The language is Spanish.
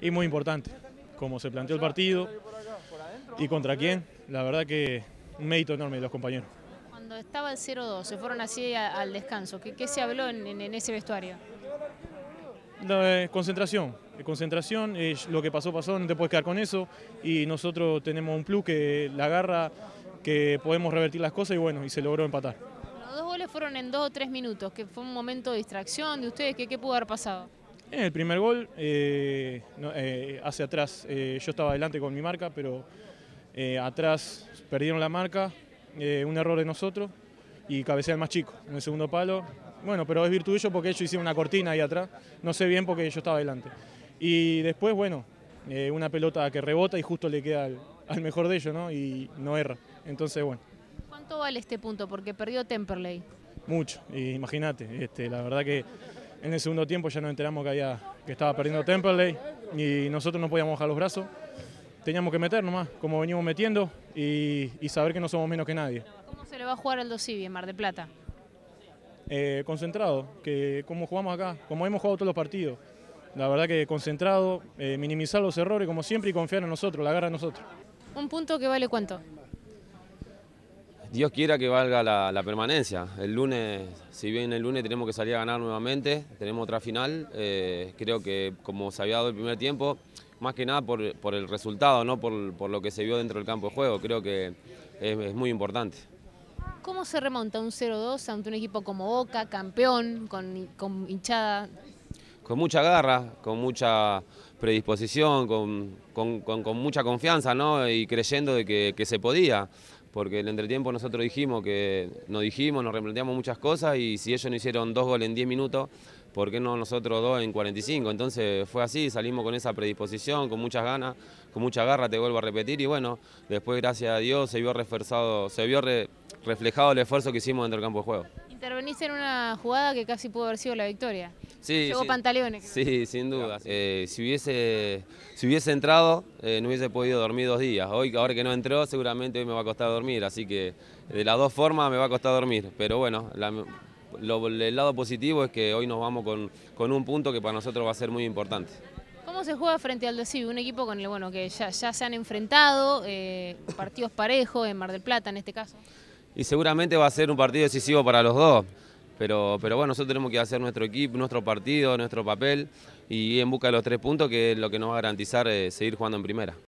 y muy importante, como se planteó el partido y contra quién, la verdad que un mérito enorme de los compañeros. Cuando estaba el 0-2, se fueron así al descanso, ¿qué, se habló en, ese vestuario? Eh, concentración, eh, concentración, eh, lo que pasó, pasó, no te puedes quedar con eso y nosotros tenemos un plus que la agarra, que podemos revertir las cosas y bueno, y se logró empatar Los dos goles fueron en dos o tres minutos, que fue un momento de distracción de ustedes, ¿qué, qué pudo haber pasado? En el primer gol, eh, eh, hacia atrás, eh, yo estaba adelante con mi marca, pero atrás perdieron la marca, un error de nosotros, y cabecea el más chico, en el segundo palo. Bueno, pero es virtuoso porque ellos hicieron una cortina ahí atrás, no sé bien porque yo estaba adelante. Y después, bueno, una pelota que rebota y justo le queda al, mejor de ellos, ¿no? Y no erra, entonces bueno. ¿Cuánto vale este punto? Porque perdió Temperley. Mucho, imagínate, este, la verdad que en el segundo tiempo ya nos enteramos que, había, que estaba perdiendo Temperley y nosotros no podíamos bajar los brazos. Teníamos que meter nomás, como venimos metiendo, y, saber que no somos menos que nadie. ¿Cómo se le va a jugar al Dosivi en Mar de Plata? Eh, concentrado, que como jugamos acá, como hemos jugado todos los partidos. La verdad que concentrado, eh, minimizar los errores como siempre y confiar en nosotros, la garra en nosotros. ¿Un punto que vale cuánto? Dios quiera que valga la, permanencia. El lunes, si bien el lunes tenemos que salir a ganar nuevamente, tenemos otra final. Eh, creo que como se había dado el primer tiempo, más que nada por, el resultado, no por, lo que se vio dentro del campo de juego. Creo que es, muy importante. ¿Cómo se remonta un 0-2 ante un equipo como Boca, campeón, con, hinchada? Con mucha garra, con mucha predisposición, con, mucha confianza y creyendo de que se podía porque el entretiempo nosotros dijimos que nos dijimos, nos replanteamos muchas cosas y si ellos no hicieron dos goles en 10 minutos, ¿por qué no nosotros dos en 45? Entonces fue así, salimos con esa predisposición, con muchas ganas, con mucha garra, te vuelvo a repetir, y bueno, después gracias a Dios se vio, se vio reflejado el esfuerzo que hicimos dentro del campo de juego. ¿Viniste en una jugada que casi pudo haber sido la victoria. Sí, Llegó pantaleones. Sí, sin duda. Eh, si, hubiese, si hubiese entrado, eh, no hubiese podido dormir dos días. Hoy, ahora que no entró, seguramente hoy me va a costar dormir. Así que de las dos formas me va a costar dormir. Pero bueno, el lado positivo es que hoy nos vamos con, un punto que para nosotros va a ser muy importante. ¿Cómo se juega frente al Decibi, Un equipo con el bueno que ya, se han enfrentado, eh, partidos parejos en Mar del Plata en este caso y seguramente va a ser un partido decisivo para los dos. Pero, pero bueno, nosotros tenemos que hacer nuestro equipo, nuestro partido, nuestro papel y en busca de los tres puntos que es lo que nos va a garantizar eh, seguir jugando en primera.